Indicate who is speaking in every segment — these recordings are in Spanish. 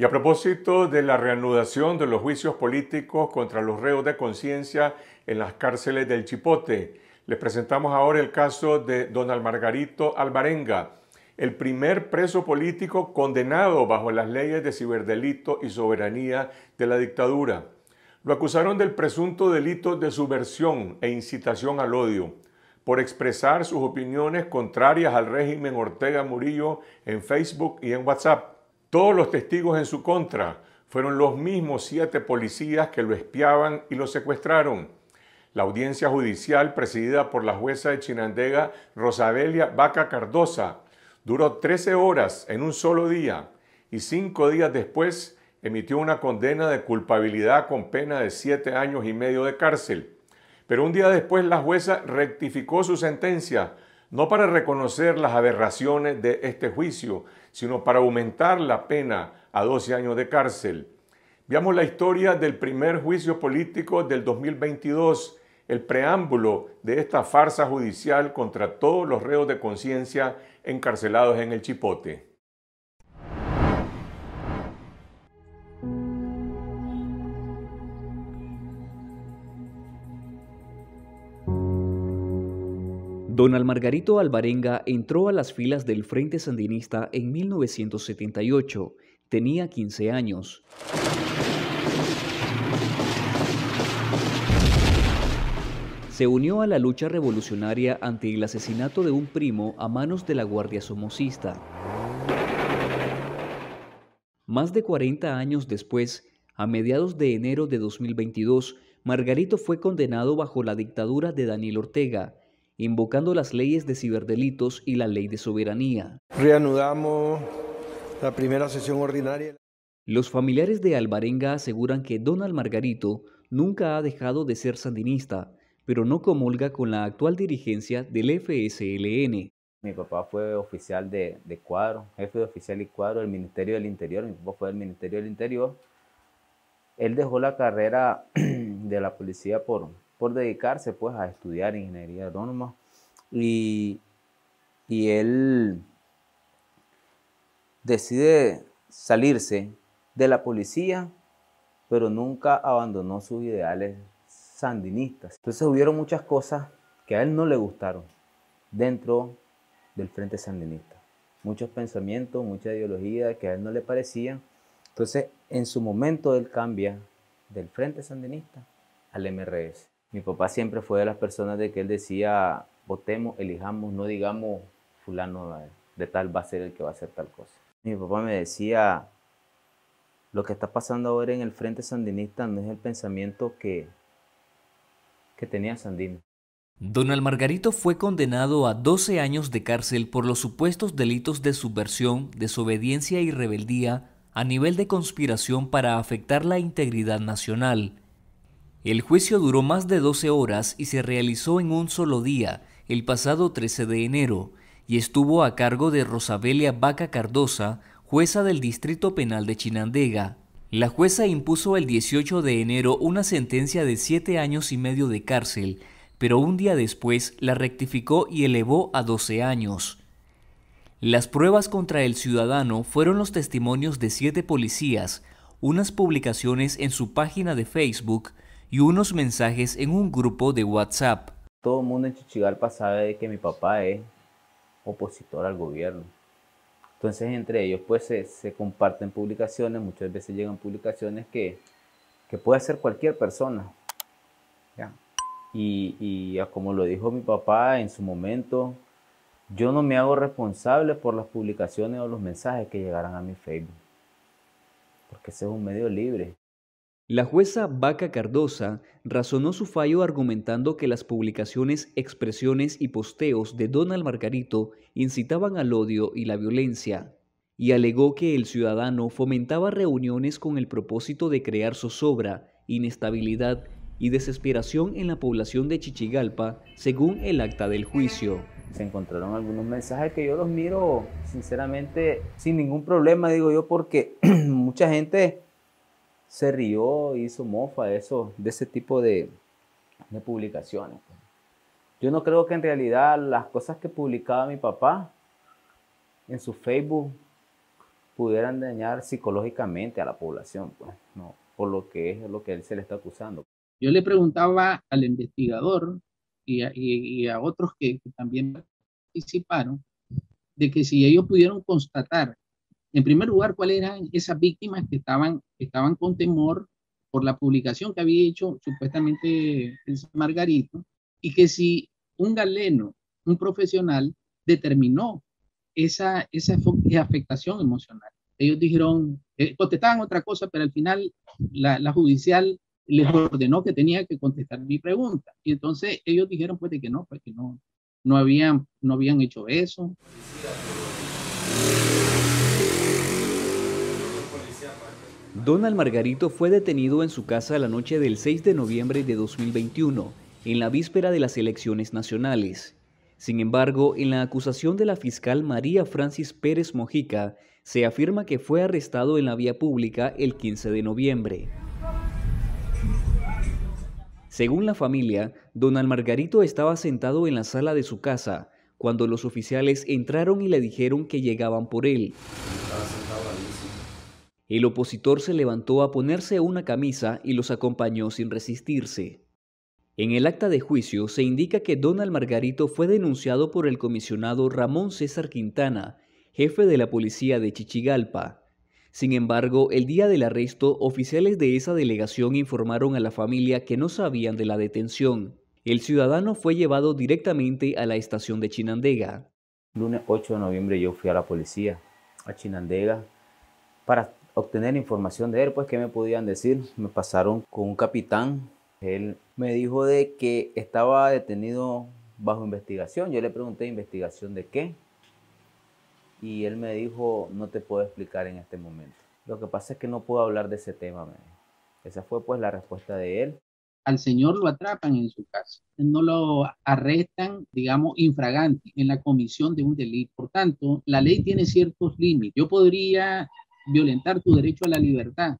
Speaker 1: Y a propósito de la reanudación de los juicios políticos contra los reos de conciencia en las cárceles del Chipote, les presentamos ahora el caso de Donald Margarito Albarenga, el primer preso político condenado bajo las leyes de ciberdelito y soberanía de la dictadura. Lo acusaron del presunto delito de subversión e incitación al odio por expresar sus opiniones contrarias al régimen Ortega Murillo en Facebook y en WhatsApp. Todos los testigos en su contra fueron los mismos siete policías que lo espiaban y lo secuestraron. La audiencia judicial, presidida por la jueza de Chinandega, Rosabelia Vaca Cardosa, duró 13 horas en un solo día y cinco días después emitió una condena de culpabilidad con pena de siete años y medio de cárcel. Pero un día después la jueza rectificó su sentencia no para reconocer las aberraciones de este juicio, sino para aumentar la pena a 12 años de cárcel. Veamos la historia del primer juicio político del 2022, el preámbulo de esta farsa judicial contra todos los reos de conciencia encarcelados en el Chipote.
Speaker 2: Donald Margarito Alvarenga entró a las filas del Frente Sandinista en 1978. Tenía 15 años. Se unió a la lucha revolucionaria ante el asesinato de un primo a manos de la Guardia Somocista. Más de 40 años después, a mediados de enero de 2022, Margarito fue condenado bajo la dictadura de Daniel Ortega invocando las leyes de ciberdelitos y la ley de soberanía. Reanudamos la primera sesión ordinaria. Los familiares de Alvarenga aseguran que Donald Margarito nunca ha dejado de ser sandinista, pero no comulga con la actual dirigencia del FSLN. Mi papá fue oficial de,
Speaker 3: de cuadro, jefe de oficial y cuadro del Ministerio del Interior, mi papá fue del Ministerio del Interior. Él dejó la carrera de la policía por, por dedicarse pues a estudiar ingeniería agrónoma y, y él decide salirse de la policía, pero nunca abandonó sus ideales sandinistas. Entonces hubieron muchas cosas que a él no le gustaron dentro del Frente Sandinista. Muchos pensamientos, mucha ideología que a él no le parecían. Entonces, en su momento él cambia del Frente Sandinista al MRS. Mi papá siempre fue de las personas de que él decía, votemos, elijamos, no digamos fulano eh, de tal va a ser el que va a hacer tal cosa. Mi papá me decía, lo que está pasando ahora en el Frente Sandinista no es el pensamiento que, que tenía Sandino.
Speaker 2: Donald Margarito fue condenado a 12 años de cárcel por los supuestos delitos de subversión, desobediencia y rebeldía a nivel de conspiración para afectar la integridad nacional, el juicio duró más de 12 horas y se realizó en un solo día, el pasado 13 de enero, y estuvo a cargo de Rosabelia Vaca Cardosa, jueza del Distrito Penal de Chinandega. La jueza impuso el 18 de enero una sentencia de 7 años y medio de cárcel, pero un día después la rectificó y elevó a 12 años. Las pruebas contra el ciudadano fueron los testimonios de siete policías, unas publicaciones en su página de Facebook, y unos mensajes en un grupo de WhatsApp.
Speaker 3: Todo el mundo en Chichigalpa sabe que mi papá es opositor al gobierno. Entonces entre ellos pues se, comparten publicaciones, muchas veces llegan publicaciones que, que puede ser cualquier persona. Y, y ah, como lo dijo mi papá en su momento, yo no me hago responsable por las publicaciones o los mensajes que llegarán a mi Facebook, porque ese es un medio libre.
Speaker 2: La jueza Vaca Cardosa razonó su fallo argumentando que las publicaciones, expresiones y posteos de Donald Margarito incitaban al odio y la violencia, y alegó que el ciudadano fomentaba reuniones con el propósito de crear zozobra, inestabilidad y desesperación en la población de Chichigalpa, según el acta del juicio. Se encontraron algunos mensajes que yo los miro
Speaker 3: sinceramente sin ningún problema, digo yo, porque mucha gente se rió, hizo mofa de, eso, de ese tipo de, publicaciones. Pues. Yo no creo que en realidad las cosas que publicaba mi papá en su Facebook pudieran dañar psicológicamente a la población, pues,
Speaker 4: no, por lo que
Speaker 3: es lo que él se le está acusando.
Speaker 4: Yo le preguntaba al investigador y a, otros que, también participaron de que si ellos pudieron constatar en primer lugar, ¿cuáles eran esas víctimas que estaban, estaban con temor por la publicación que había hecho supuestamente Margarito? Y que si un galeno, un profesional, determinó esa, esa afectación emocional. Ellos dijeron, eh, contestaban otra cosa, pero al final la, judicial les ordenó que tenía que contestar mi pregunta. Y entonces ellos dijeron, pues, de que no, pues, que no, no habían, no habían hecho eso.
Speaker 2: Donald Margarito fue detenido en su casa la noche del 6 de noviembre de 2021, en la víspera de las elecciones nacionales. Sin embargo, en la acusación de la fiscal María Francis Pérez Mojica, se afirma que fue arrestado en la vía pública el 15 de noviembre. Según la familia, Donald Margarito estaba sentado en la sala de su casa cuando los oficiales entraron y le dijeron que llegaban por él. El opositor se levantó a ponerse una camisa y los acompañó sin resistirse. En el acta de juicio se indica que Donald Margarito fue denunciado por el comisionado Ramón César Quintana, jefe de la policía de Chichigalpa. Sin embargo, el día del arresto, oficiales de esa delegación informaron a la familia que no sabían de la detención. El ciudadano fue llevado directamente a la estación de Chinandega.
Speaker 3: Lunes 8 de noviembre yo fui a la policía, a Chinandega, para obtener información de él, pues, ¿qué me podían decir? Me pasaron con un capitán. Él me dijo de que estaba detenido bajo investigación. Yo le pregunté, ¿investigación de qué? Y él me dijo, no te puedo explicar en este momento. Lo que pasa es que no puedo hablar de ese tema. Esa fue pues la respuesta de él.
Speaker 4: Al señor lo atrapan en su casa. No lo arrestan, digamos, infragante en la comisión de un delito. Por tanto, la ley tiene ciertos límites. Yo podría violentar tu derecho a la libertad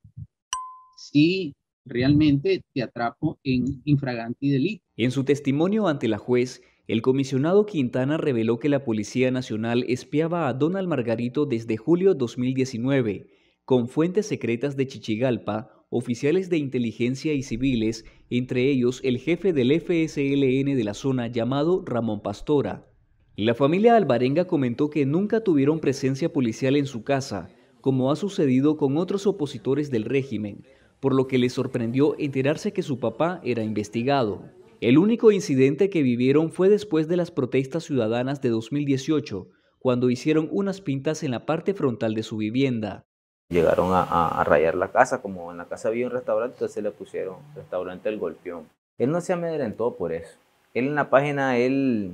Speaker 2: si realmente te atrapo en infraganti delito. En su testimonio ante la juez, el comisionado Quintana reveló que la Policía Nacional espiaba a Donald Margarito desde julio 2019 con fuentes secretas de Chichigalpa, oficiales de inteligencia y civiles, entre ellos el jefe del FSLN de la zona llamado Ramón Pastora. La familia Albarenga comentó que nunca tuvieron presencia policial en su casa, como ha sucedido con otros opositores del régimen, por lo que le sorprendió enterarse que su papá era investigado. El único incidente que vivieron fue después de las protestas ciudadanas de 2018, cuando hicieron unas pintas en la parte frontal de su vivienda.
Speaker 3: Llegaron a, rayar la casa, como en la casa había un restaurante, entonces le pusieron restaurante El Golpeón.
Speaker 2: Él no se amedrentó
Speaker 3: por eso. Él en la página, él,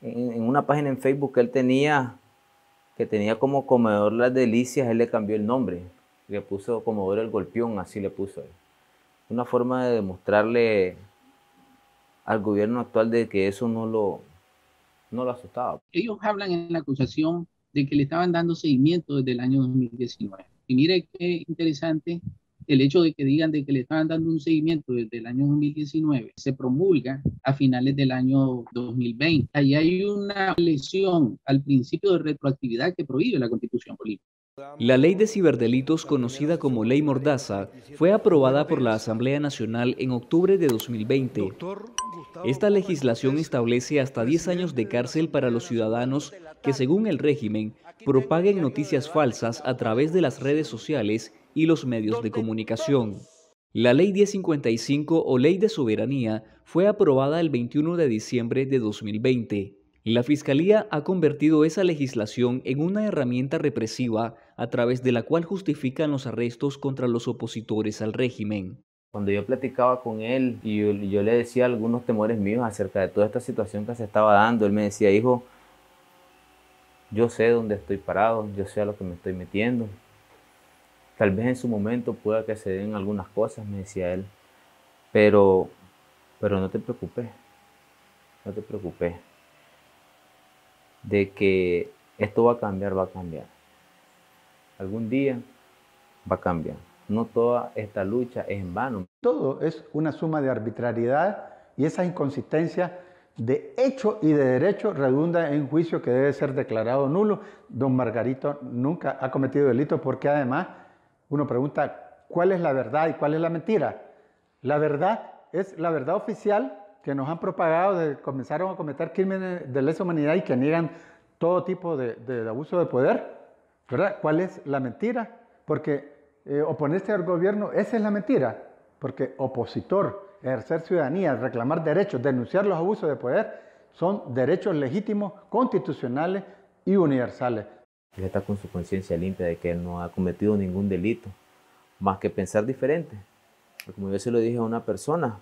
Speaker 3: en una página en Facebook que él tenía, que tenía como comedor las delicias, él le cambió el nombre. Le puso comedor el golpeón, así le puso. Una forma de demostrarle al gobierno actual
Speaker 4: de que eso no lo, no lo asustaba. Ellos hablan en la acusación de que le estaban dando seguimiento desde el año 2019. Y mire qué interesante el hecho de que digan de que le estaban dando un seguimiento desde el año 2019 se promulga a finales del año 2020. Ahí hay una lesión al principio de retroactividad que
Speaker 2: prohíbe la constitución política. La ley de ciberdelitos, conocida como Ley Mordaza, fue aprobada por la Asamblea Nacional en octubre de 2020. Esta legislación establece hasta 10 años de cárcel para los ciudadanos que, según el régimen, propaguen noticias falsas a través de las redes sociales y los medios de comunicación. La Ley 1055 o Ley de Soberanía fue aprobada el 21 de diciembre de 2020. La Fiscalía ha convertido esa legislación en una herramienta represiva a través de la cual justifican los arrestos contra los opositores al régimen. Cuando yo platicaba con él y yo, le decía algunos temores míos acerca
Speaker 3: de toda esta situación que se estaba dando, él me decía, hijo, yo sé dónde estoy parado, yo sé a lo que me estoy metiendo, Tal vez en su momento pueda que se den algunas cosas, me decía él, pero, pero no te preocupes, no te preocupes, de que esto va a cambiar, va a cambiar. Algún día va a cambiar. No toda esta
Speaker 1: lucha es en vano. Todo es una suma de arbitrariedad y esa inconsistencia de hecho y de derecho redunda en juicio que debe ser declarado nulo. Don Margarito nunca ha cometido delito porque además uno pregunta cuál es la verdad y cuál es la mentira. La verdad es la verdad oficial que nos han propagado que comenzaron a cometer crímenes de lesa humanidad y que niegan todo tipo de, abuso de poder, ¿Cuál es la mentira? Porque eh, oponerse al gobierno, esa es la mentira, porque opositor, ejercer ciudadanía, reclamar derechos, denunciar los abusos de poder, son derechos legítimos, constitucionales y universales.
Speaker 3: Él está con su conciencia limpia de que no ha cometido ningún delito, más que pensar diferente. como yo se lo dije a una persona,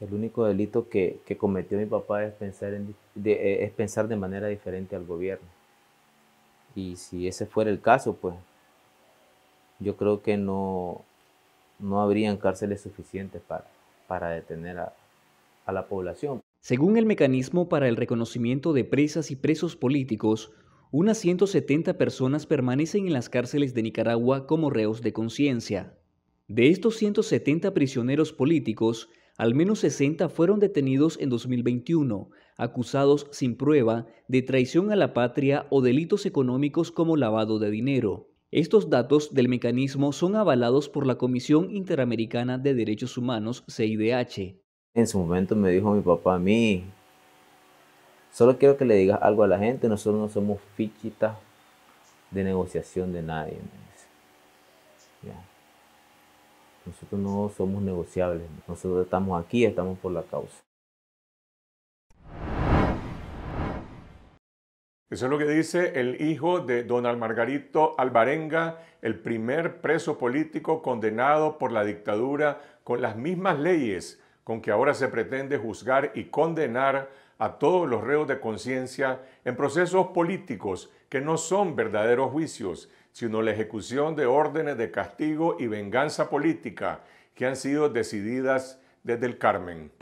Speaker 3: el único delito que, cometió mi papá es pensar, de, eh, es pensar de manera diferente al gobierno. Y si ese fuera el caso, pues yo creo que no,
Speaker 2: no habrían cárceles suficientes para, para detener a, a la población. Según el mecanismo para el reconocimiento de presas y presos políticos, unas 170 personas permanecen en las cárceles de Nicaragua como reos de conciencia. De estos 170 prisioneros políticos, al menos 60 fueron detenidos en 2021, acusados sin prueba de traición a la patria o delitos económicos como lavado de dinero. Estos datos del mecanismo son avalados por la Comisión Interamericana de Derechos Humanos, CIDH.
Speaker 3: En su momento me dijo mi papá a mí, Solo quiero que le digas algo a la gente. Nosotros no somos fichitas de negociación de nadie. Nosotros no somos negociables. Nosotros estamos aquí, estamos por la causa.
Speaker 1: Eso es lo que dice el hijo de Donald Margarito Albarenga, el primer preso político condenado por la dictadura con las mismas leyes con que ahora se pretende juzgar y condenar a todos los reos de conciencia en procesos políticos que no son verdaderos juicios, sino la ejecución de órdenes de castigo y venganza política que han sido decididas desde el Carmen.